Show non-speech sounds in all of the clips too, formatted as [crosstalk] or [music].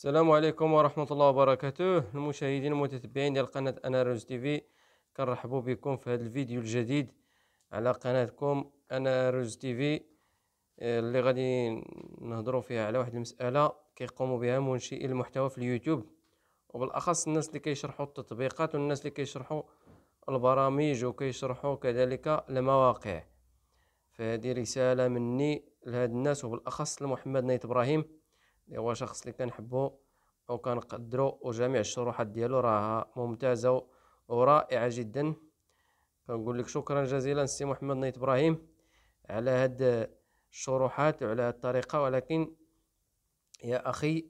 السلام عليكم ورحمة الله وبركاته المشاهدين المتتبعين ديال قناة أنا روز تيفي كنرحبوا بكم في هذا الفيديو الجديد على قناتكم أنا روز تيفي آه، اللي غادي نهضروا فيها على واحد المسألة كيقوموا بها منشئي المحتوى في اليوتيوب وبالأخص الناس اللي كيشرحوا التطبيقات والناس اللي كيشرحوا البرامج وكيشرحوا كذلك المواقع فهذه رسالة مني لهاد الناس وبالأخص لمحمد نايت إبراهيم اللي هو شخص اللي كنحبو كنقدرو وجميع الشروحات ديالو راها ممتازه ورائعه جدا كنقول لك شكرا جزيلا سي محمد نيت ابراهيم على هاد الشروحات وعلى هاد الطريقه ولكن يا اخي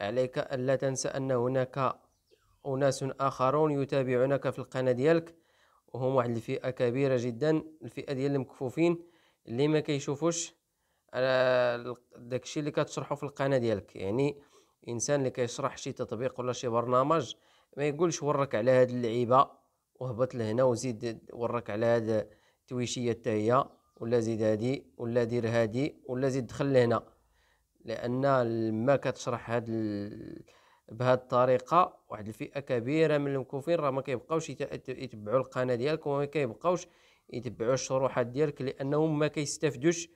عليك الا تنسى ان هناك اناس اخرون يتابعونك في القناه ديالك وهم واحد الفئه كبيره جدا الفئه ديال المكفوفين اللي ما كيشوفوش على داكشي اللي كتشرحه في القناه ديالك يعني انسان اللي كيشرح شي تطبيق ولا شي برنامج ما يقولش ورك على هاد اللعيبه وهبط لهنا وزيد ورك على هاد التويشيه حتى هي ولا زيد هادي ولا دير هادي ولا زيد دخل لهنا لان لما كتشرح هاد ال... بهاد الطريقه واحد الفئه كبيره من المكوفين راه ما كيبقاوش يتبعوا القناه ديالك وما كيبقاوش يتبعوا الشروحات ديالك لانهم ما كيستافدوش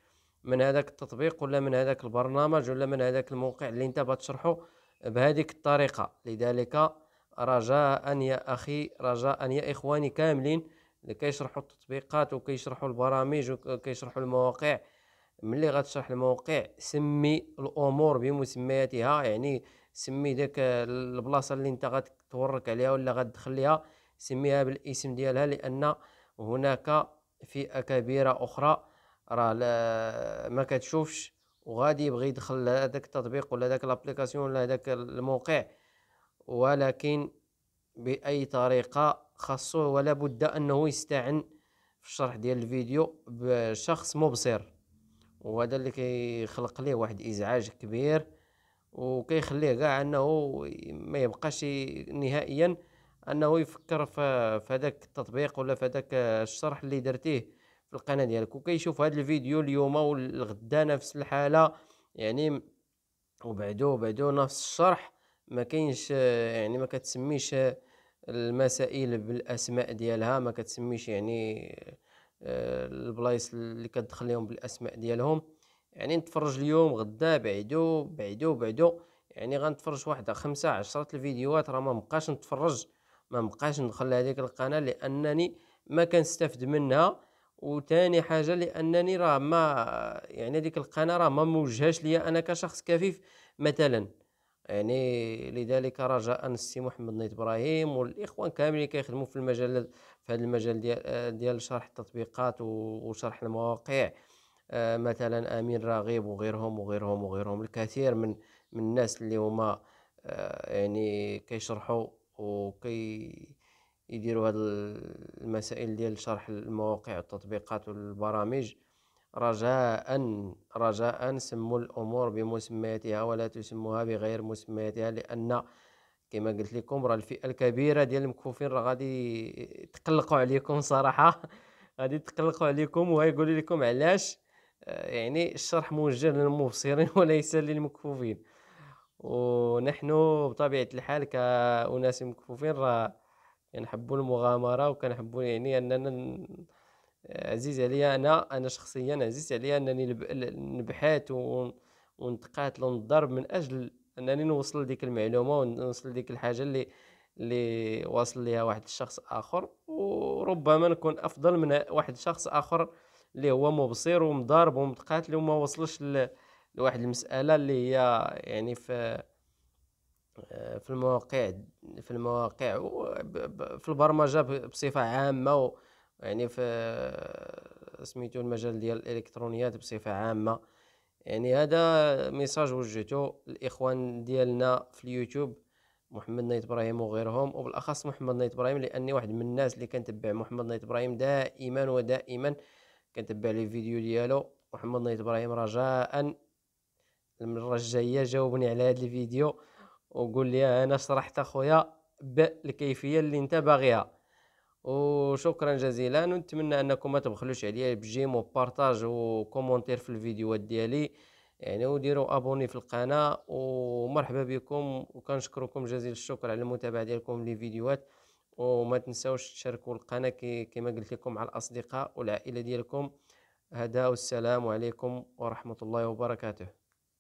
من هذاك التطبيق ولا من هذاك البرنامج ولا من هذاك الموقع اللي انت بتشرحه بهذيك الطريقة لذلك رجاء يا أخي رجاء يا إخواني كاملين يشرحوا التطبيقات يشرحوا البرامج يشرحوا المواقع ملي غتشرح الموقع سمي الامور بمسمياتها يعني سمي داك البلاصه اللي انت غتورك عليها ولا غتدخل ليها سميها بالاسم ديالها لان هناك فئه كبيره اخرى راه لا ما كتشوفش وغادي يبغي يدخل هذاك التطبيق ولا داك لابليكاسيون ولا داك الموقع ولكن باي طريقه خاصو ولا بد انه يستعن في الشرح ديال الفيديو بشخص مبصر وهذا اللي كيخلق ليه واحد ازعاج كبير وكيخليه كاع انه ما يبقاش نهائيا انه يفكر في هذاك التطبيق ولا في هذاك الشرح اللي درتيه في القناه ديالك وكيشوف هذا الفيديو اليوم والغدا نفس الحاله يعني وبعدو بعدو نفس الشرح ما كاينش يعني ما كتسميش المسائل بالاسماء ديالها ما كتسميش يعني آه، البلايص اللي كتدخل لهم بالاسماء ديالهم يعني نتفرج اليوم غدا بعدو بعدو بعدو يعني غنتفرج واحد خمسة عشرة الفيديوهات راه ما مبقاش نتفرج ما مبقاش ندخل لهذيك القناه لانني ما كنستافد منها وثاني حاجه لانني راه ما يعني ديك القناه راه ما موجهاش ليا انا كشخص كفيف مثلا يعني لذلك رجاء السي محمد نيت ابراهيم والاخوان كاملين كيخدموا في المجال في هذا المجال ديال ديال شرح التطبيقات وشرح المواقع آه، مثلا امين راغب وغيرهم وغيرهم وغيرهم الكثير من من الناس اللي هما آه، يعني كيشرحوا وكي يديروا هاد المسائل ديال شرح المواقع والتطبيقات والبرامج رجاء رجاء سموا الامور بمسمياتها ولا تسموها بغير مسمياتها لان كما قلت لكم راه الفئه الكبيره ديال المكفوفين راه غادي تقلقوا عليكم صراحه [laughs] غادي تقلقوا عليكم ويقولوا لكم علاش آه، يعني الشرح موجه للمبصرين [laughs] وليس للمكفوفين ونحن بطبيعه الحال كاناس مكفوفين راه كنحبوا يعني المغامره وكنحبوا يعني اننا عزيز عليا انا انا شخصيا عزيز عليا انني نبحث ونتقاتل ونضرب من اجل انني نوصل ديك المعلومه ونوصل ديك الحاجه اللي اللي واصل ليها واحد الشخص اخر وربما نكون افضل من واحد الشخص اخر اللي هو مبصر ومضارب ومتقاتل وما وصلش لواحد المساله اللي هي يعني في في المواقع في المواقع وفي البرمجه بصفه عامه يعني في سميتو المجال ديال الالكترونيات بصفه عامه يعني هذا ميساج وجهته الاخوان ديالنا في اليوتيوب محمد نايت ابراهيم وغيرهم وبالاخص محمد نايت ابراهيم لاني واحد من الناس اللي كنتبع محمد نايت ابراهيم دائما ودائما كنتبع لي فيديو ديالو محمد نايت ابراهيم رجاء المره الجايه جاوبني على هذا الفيديو وقول لي انا شرحت اخويا بالكيفيه اللي انت باغيها وشكرا جزيلا ونتمنى انكم ما تبخلوش عليا بجيم وبارطاج وكومونتير في الفيديوهات ديالي يعني وديروا ابوني في القناه ومرحبا بكم وكنشكركم جزيل الشكر على المتابعه ديالكم للفيديوهات وما تنساوش تشاركوا القناه كما قلت لكم مع الاصدقاء والعائله ديالكم هذا والسلام عليكم ورحمه الله وبركاته